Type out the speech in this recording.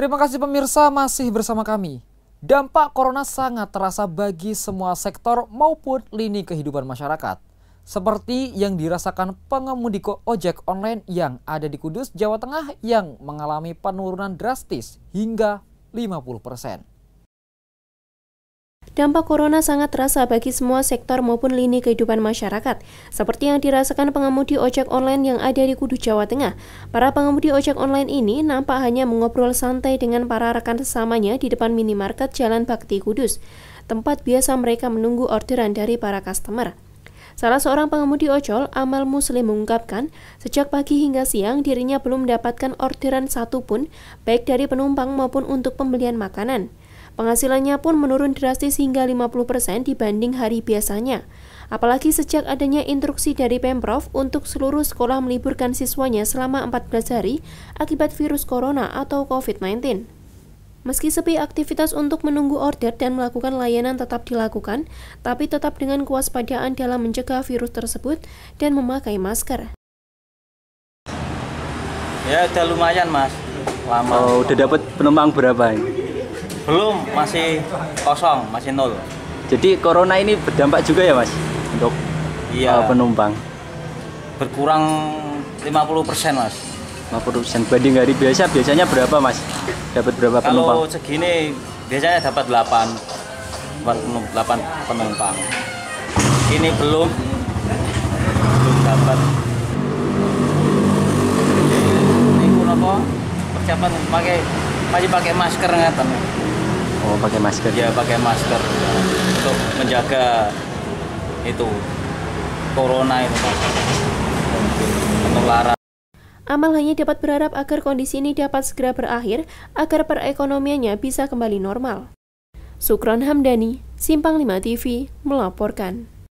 Terima kasih pemirsa masih bersama kami. Dampak corona sangat terasa bagi semua sektor maupun lini kehidupan masyarakat. Seperti yang dirasakan pengemudi ojek online yang ada di Kudus, Jawa Tengah yang mengalami penurunan drastis hingga 50 persen. Dampak corona sangat terasa bagi semua sektor maupun lini kehidupan masyarakat, seperti yang dirasakan pengemudi ojek online yang ada di Kudus, Jawa Tengah. Para pengemudi ojek online ini nampak hanya mengobrol santai dengan para rekan sesamanya di depan minimarket Jalan Bakti Kudus, tempat biasa mereka menunggu orderan dari para customer. Salah seorang pengemudi ojol, Amal Muslim mengungkapkan, sejak pagi hingga siang dirinya belum mendapatkan orderan satupun, baik dari penumpang maupun untuk pembelian makanan. Penghasilannya pun menurun drastis hingga 50% dibanding hari biasanya. Apalagi sejak adanya instruksi dari Pemprov untuk seluruh sekolah meliburkan siswanya selama 14 hari akibat virus corona atau COVID-19. Meski sepi aktivitas untuk menunggu order dan melakukan layanan tetap dilakukan, tapi tetap dengan kewaspadaan dalam mencegah virus tersebut dan memakai masker. Ya, udah lumayan, Mas. Lama. Oh, udah dapat penumpang berapa ini? Belum, masih kosong, masih nol. Jadi corona ini berdampak juga ya, Mas? Untuk iya. Eh, penumpang. Berkurang 50% Mas. 50% banding hari biasa biasanya berapa Mas? Dapat berapa Kalau penumpang? Kalau segini biasanya dapat 8 8 penumpang. Ini belum belum dapat. Ini, ini apa? Persiapan pakai masih pakai masker teman? Oh, pakai masker. Ya, pakai masker untuk menjaga itu corona itu penularan. Amal hanya dapat berharap agar kondisi ini dapat segera berakhir agar perekonomiannya bisa kembali normal. Sukron Hamdani, Simpang 5 TV, melaporkan.